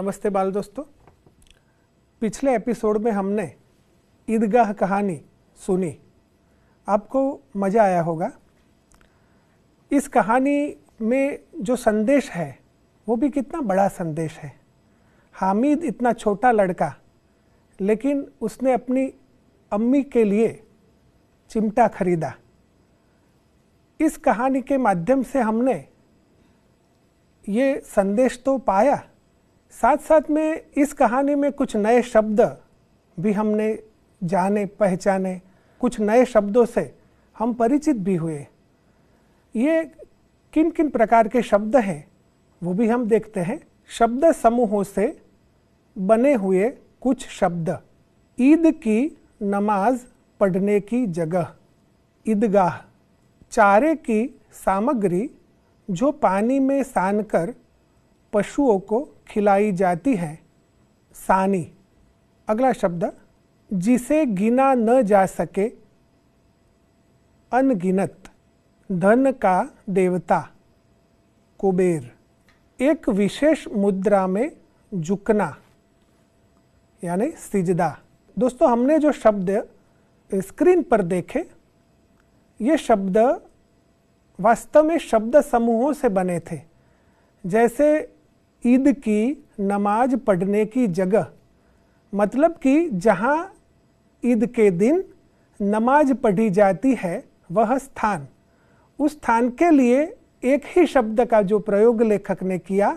नमस्ते बाल दोस्तों पिछले एपिसोड में हमने ईदगाह कहानी सुनी आपको मज़ा आया होगा इस कहानी में जो संदेश है वो भी कितना बड़ा संदेश है हामिद इतना छोटा लड़का लेकिन उसने अपनी अम्मी के लिए चिमटा खरीदा इस कहानी के माध्यम से हमने ये संदेश तो पाया साथ साथ में इस कहानी में कुछ नए शब्द भी हमने जाने पहचाने कुछ नए शब्दों से हम परिचित भी हुए ये किन किन प्रकार के शब्द हैं वो भी हम देखते हैं शब्द समूहों से बने हुए कुछ शब्द ईद की नमाज पढ़ने की जगह ईदगाह चारे की सामग्री जो पानी में सान कर पशुओं को खिलाई जाती है सानी अगला शब्द जिसे गिना न जा सके अनगिनत धन का देवता कुबेर एक विशेष मुद्रा में झुकना यानी सिजदा दोस्तों हमने जो शब्द स्क्रीन पर देखे ये शब्द वास्तव में शब्द समूहों से बने थे जैसे ईद की नमाज पढ़ने की जगह मतलब कि जहाँ ईद के दिन नमाज पढ़ी जाती है वह स्थान उस स्थान के लिए एक ही शब्द का जो प्रयोग लेखक ने किया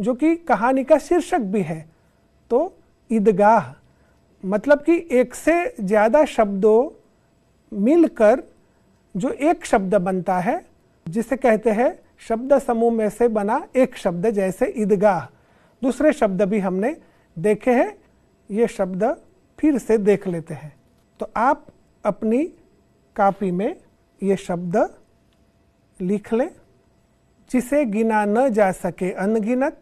जो कि कहानी का शीर्षक भी है तो ईदगाह मतलब कि एक से ज़्यादा शब्दों मिलकर जो एक शब्द बनता है जिसे कहते हैं शब्द समूह में से बना एक शब्द जैसे ईदगाह दूसरे शब्द भी हमने देखे हैं ये शब्द फिर से देख लेते हैं तो आप अपनी कापी में ये शब्द लिख लें जिसे गिना न जा सके अनगिनत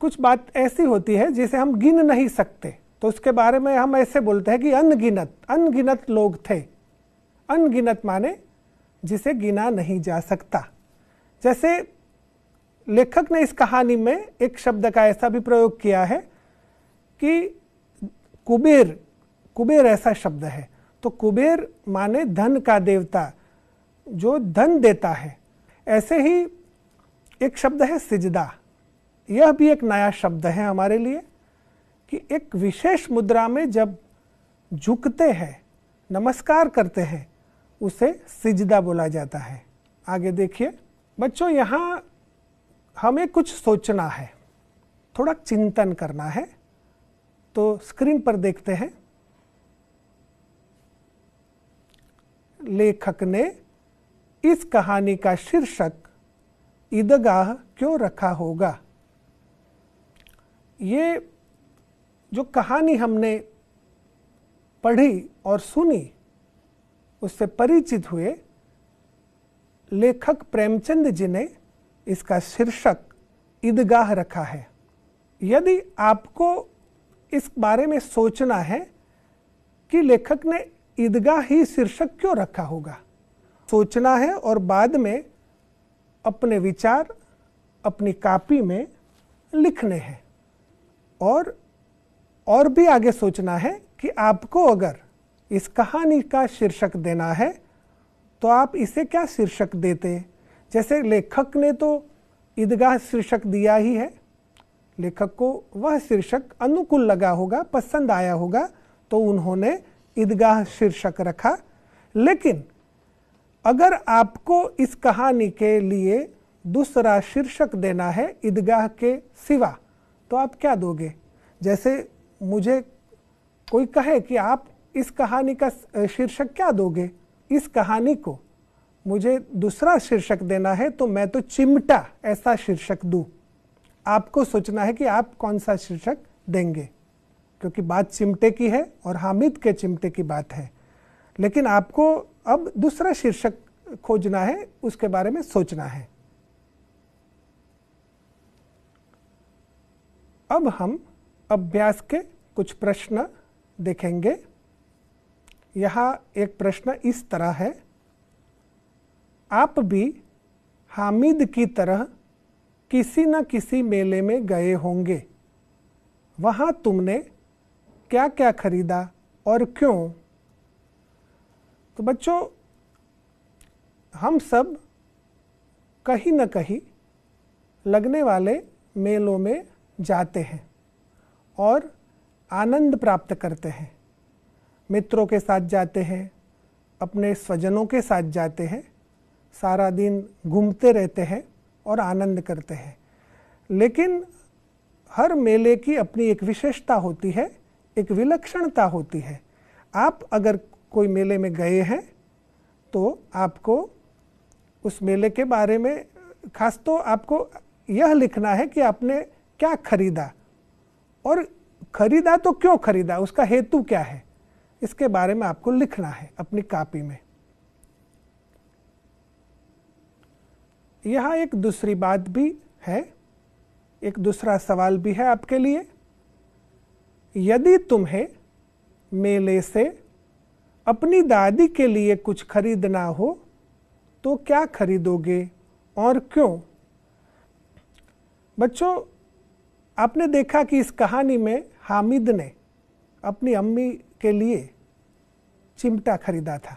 कुछ बात ऐसी होती है जिसे हम गिन नहीं सकते तो उसके बारे में हम ऐसे बोलते हैं कि अनगिनत अनगिनत लोग थे अनगिनत माने जिसे गिना नहीं जा सकता जैसे लेखक ने इस कहानी में एक शब्द का ऐसा भी प्रयोग किया है कि कुबेर कुबेर ऐसा शब्द है तो कुबेर माने धन का देवता जो धन देता है ऐसे ही एक शब्द है सिजदा यह भी एक नया शब्द है हमारे लिए कि एक विशेष मुद्रा में जब झुकते हैं नमस्कार करते हैं उसे सिजदा बोला जाता है आगे देखिए बच्चों यहाँ हमें कुछ सोचना है थोड़ा चिंतन करना है तो स्क्रीन पर देखते हैं लेखक ने इस कहानी का शीर्षक ईदगाह क्यों रखा होगा ये जो कहानी हमने पढ़ी और सुनी उससे परिचित हुए लेखक प्रेमचंद जी ने इसका शीर्षक ईदगाह रखा है यदि आपको इस बारे में सोचना है कि लेखक ने ईदगाह ही शीर्षक क्यों रखा होगा सोचना है और बाद में अपने विचार अपनी कापी में लिखने हैं और और भी आगे सोचना है कि आपको अगर इस कहानी का शीर्षक देना है तो आप इसे क्या शीर्षक देते जैसे लेखक ने तो ईदगाह शीर्षक दिया ही है लेखक को वह शीर्षक अनुकूल लगा होगा पसंद आया होगा तो उन्होंने ईदगाह शीर्षक रखा लेकिन अगर आपको इस कहानी के लिए दूसरा शीर्षक देना है ईदगाह के सिवा तो आप क्या दोगे जैसे मुझे कोई कहे कि आप इस कहानी का शीर्षक क्या दोगे इस कहानी को मुझे दूसरा शीर्षक देना है तो मैं तो चिमटा ऐसा शीर्षक दूँ आपको सोचना है कि आप कौन सा शीर्षक देंगे क्योंकि बात चिमटे की है और हामिद के चिमटे की बात है लेकिन आपको अब दूसरा शीर्षक खोजना है उसके बारे में सोचना है अब हम अभ्यास के कुछ प्रश्न देखेंगे यह एक प्रश्न इस तरह है आप भी हामिद की तरह किसी न किसी मेले में गए होंगे वहाँ तुमने क्या क्या खरीदा और क्यों तो बच्चों हम सब कहीं ना कहीं लगने वाले मेलों में जाते हैं और आनंद प्राप्त करते हैं मित्रों के साथ जाते हैं अपने स्वजनों के साथ जाते हैं सारा दिन घूमते रहते हैं और आनंद करते हैं लेकिन हर मेले की अपनी एक विशेषता होती है एक विलक्षणता होती है आप अगर कोई मेले में गए हैं तो आपको उस मेले के बारे में खास तो आपको यह लिखना है कि आपने क्या खरीदा और खरीदा तो क्यों खरीदा उसका हेतु क्या है इसके बारे में आपको लिखना है अपनी कापी में यहां एक दूसरी बात भी है एक दूसरा सवाल भी है आपके लिए यदि तुम्हें मेले से अपनी दादी के लिए कुछ खरीदना हो तो क्या खरीदोगे और क्यों बच्चों आपने देखा कि इस कहानी में हामिद ने अपनी अम्मी के लिए चिमटा खरीदा था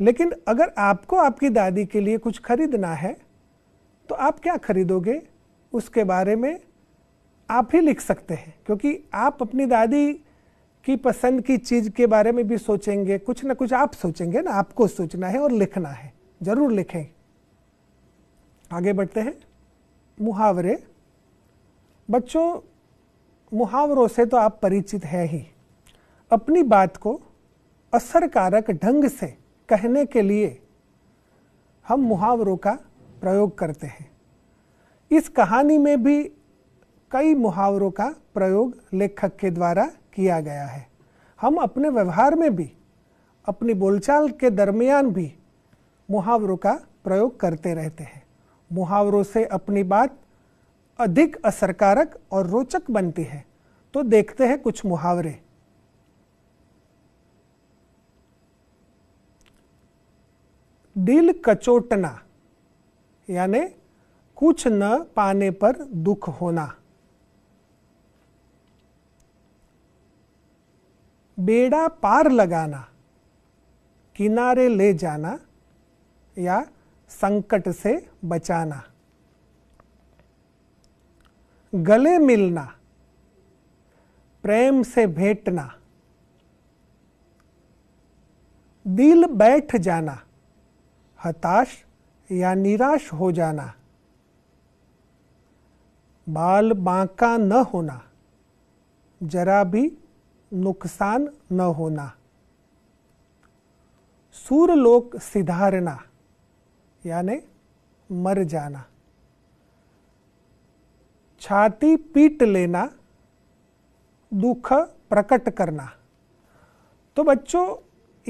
लेकिन अगर आपको आपकी दादी के लिए कुछ खरीदना है तो आप क्या खरीदोगे उसके बारे में आप ही लिख सकते हैं क्योंकि आप अपनी दादी की पसंद की चीज़ के बारे में भी सोचेंगे कुछ ना कुछ आप सोचेंगे ना आपको सोचना है और लिखना है ज़रूर लिखें आगे बढ़ते हैं मुहावरे बच्चों मुहावरों से तो आप परिचित हैं ही अपनी बात को असरकारक ढंग से कहने के लिए हम मुहावरों का प्रयोग करते हैं इस कहानी में भी कई मुहावरों का प्रयोग लेखक के द्वारा किया गया है हम अपने व्यवहार में भी अपनी बोलचाल के दरमियान भी मुहावरों का प्रयोग करते रहते हैं मुहावरों से अपनी बात अधिक असरकारक और रोचक बनती है तो देखते हैं कुछ मुहावरे दिल कचोटना यानी कुछ न पाने पर दुख होना बेड़ा पार लगाना किनारे ले जाना या संकट से बचाना गले मिलना प्रेम से भेटना दिल बैठ जाना हताश या निराश हो जाना बाल बांका न होना जरा भी नुकसान न होना सूरलोक सिधारना यानी मर जाना छाती पीट लेना दुख प्रकट करना तो बच्चों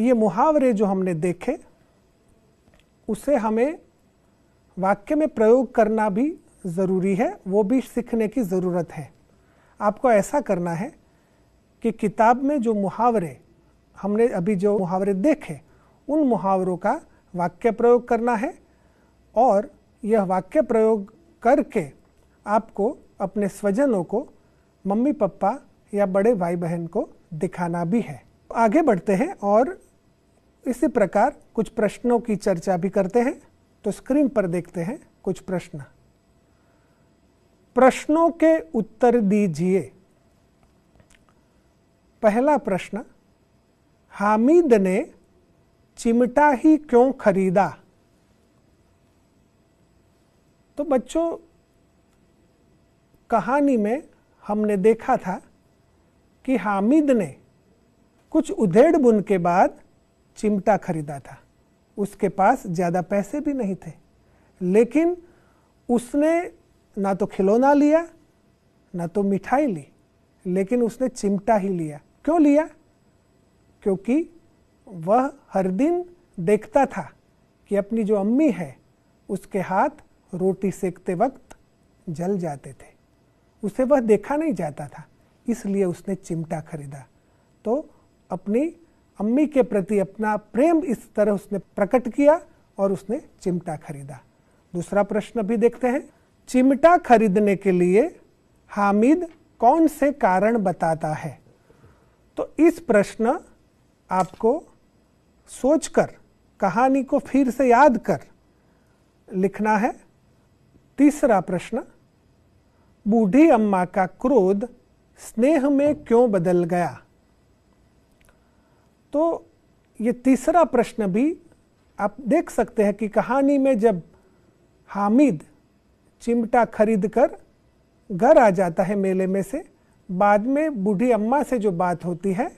ये मुहावरे जो हमने देखे उसे हमें वाक्य में प्रयोग करना भी ज़रूरी है वो भी सीखने की ज़रूरत है आपको ऐसा करना है कि किताब में जो मुहावरे हमने अभी जो मुहावरे देखे उन मुहावरों का वाक्य प्रयोग करना है और यह वाक्य प्रयोग करके आपको अपने स्वजनों को मम्मी पप्पा या बड़े भाई बहन को दिखाना भी है आगे बढ़ते हैं और इसी प्रकार कुछ प्रश्नों की चर्चा भी करते हैं तो स्क्रीन पर देखते हैं कुछ प्रश्न प्रश्नों के उत्तर दीजिए पहला प्रश्न हामिद ने चिमटा ही क्यों खरीदा तो बच्चों कहानी में हमने देखा था कि हामिद ने कुछ उधेड़ बुन के बाद चिमटा खरीदा था उसके पास ज़्यादा पैसे भी नहीं थे लेकिन उसने ना तो खिलौना लिया ना तो मिठाई ली लेकिन उसने चिमटा ही लिया क्यों लिया क्योंकि वह हर दिन देखता था कि अपनी जो अम्मी है उसके हाथ रोटी सेकते वक्त जल जाते थे उसे वह देखा नहीं जाता था इसलिए उसने चिमटा खरीदा तो अपनी अम्मी के प्रति अपना प्रेम इस तरह उसने प्रकट किया और उसने चिमटा खरीदा दूसरा प्रश्न भी देखते हैं चिमटा खरीदने के लिए हामिद कौन से कारण बताता है तो इस प्रश्न आपको सोचकर कहानी को फिर से याद कर लिखना है तीसरा प्रश्न बूढ़ी अम्मा का क्रोध स्नेह में क्यों बदल गया तो ये तीसरा प्रश्न भी आप देख सकते हैं कि कहानी में जब हामिद चिमटा खरीद कर घर आ जाता है मेले में से बाद में बूढ़ी अम्मा से जो बात होती है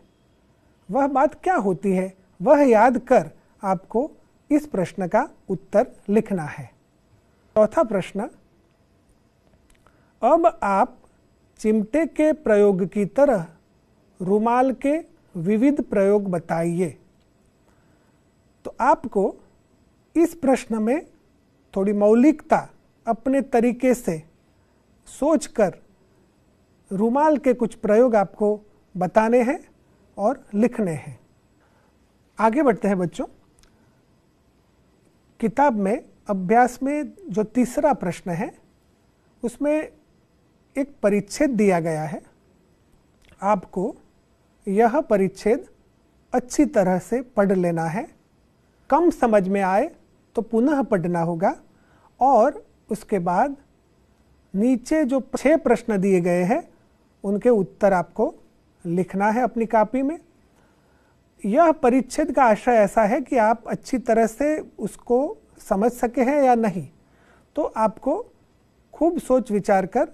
वह बात क्या होती है वह याद कर आपको इस प्रश्न का उत्तर लिखना है चौथा प्रश्न अब आप चिमटे के प्रयोग की तरह रुमाल के विविध प्रयोग बताइए तो आपको इस प्रश्न में थोड़ी मौलिकता अपने तरीके से सोचकर रुमाल के कुछ प्रयोग आपको बताने हैं और लिखने हैं आगे बढ़ते हैं बच्चों किताब में अभ्यास में जो तीसरा प्रश्न है उसमें एक परिच्छेद दिया गया है आपको यह परिच्छेद अच्छी तरह से पढ़ लेना है कम समझ में आए तो पुनः पढ़ना होगा और उसके बाद नीचे जो छः प्रश्न दिए गए हैं उनके उत्तर आपको लिखना है अपनी कापी में यह परिच्छेद का आशय ऐसा है कि आप अच्छी तरह से उसको समझ सके हैं या नहीं तो आपको खूब सोच विचार कर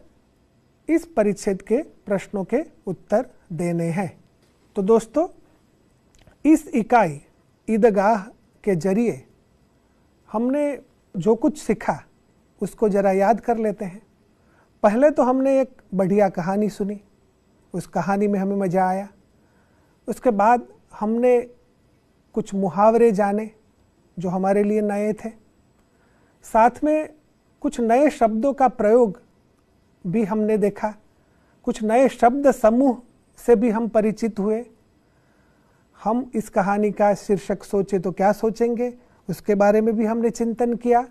इस परिच्छेद के प्रश्नों के उत्तर देने हैं तो दोस्तों इस इकाई ईदगाह के जरिए हमने जो कुछ सीखा उसको ज़रा याद कर लेते हैं पहले तो हमने एक बढ़िया कहानी सुनी उस कहानी में हमें मज़ा आया उसके बाद हमने कुछ मुहावरे जाने जो हमारे लिए नए थे साथ में कुछ नए शब्दों का प्रयोग भी हमने देखा कुछ नए शब्द समूह से भी हम परिचित हुए हम इस कहानी का शीर्षक सोचे तो क्या सोचेंगे उसके बारे में भी हमने चिंतन किया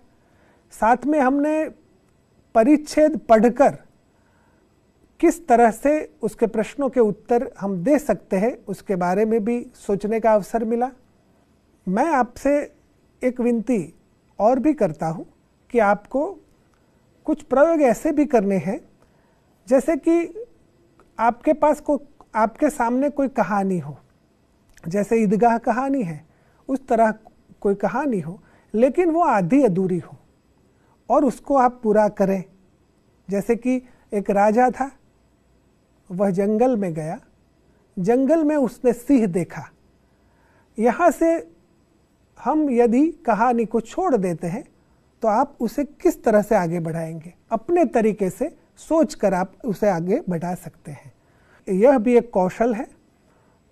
साथ में हमने परिच्छेद पढ़कर किस तरह से उसके प्रश्नों के उत्तर हम दे सकते हैं उसके बारे में भी सोचने का अवसर मिला मैं आपसे एक विनती और भी करता हूँ कि आपको कुछ प्रयोग ऐसे भी करने हैं जैसे कि आपके पास को आपके सामने कोई कहानी हो जैसे ईदगाह कहानी है उस तरह कोई कहानी हो लेकिन वो आधी अधूरी हो और उसको आप पूरा करें जैसे कि एक राजा था वह जंगल में गया जंगल में उसने सिंह देखा यहाँ से हम यदि कहानी को छोड़ देते हैं तो आप उसे किस तरह से आगे बढ़ाएंगे अपने तरीके से सोच कर आप उसे आगे बढ़ा सकते हैं यह भी एक कौशल है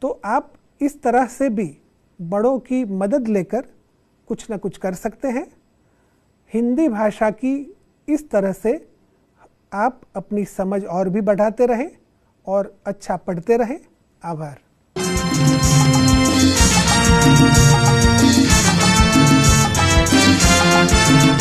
तो आप इस तरह से भी बड़ों की मदद लेकर कुछ ना कुछ कर सकते हैं हिंदी भाषा की इस तरह से आप अपनी समझ और भी बढ़ाते रहें और अच्छा पढ़ते रहें आभार Thank you.